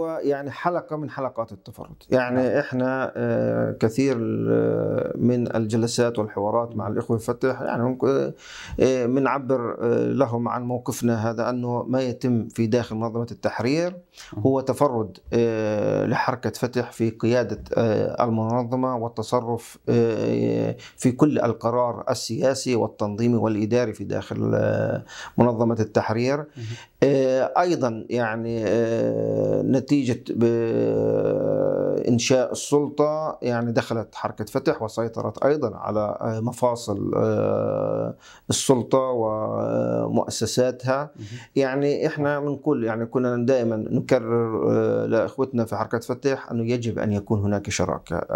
هو يعني حلقة من حلقات التفرد يعني نعم. إحنا آه، كثير آه، من الجلسات والحوارات مع الإخوة فتح يعني بنعبر آه، لهم عن موقفنا هذا أنه ما يتم في داخل منظمة التحرير نعم. هو تفرد لحركة فتح في قيادة المنظمة والتصرف في كل القرار السياسي والتنظيمي والإداري في داخل منظمة التحرير أيضا يعني آه، نتيجة آه، إنشاء السلطة يعني دخلت حركة فتح وسيطرت أيضا على آه، مفاصل السلطة ومؤسساتها يعني إحنا من كل يعني كنا دائما نكرر لإخوتنا في حركة فتح أنه يجب أن يكون هناك شراكة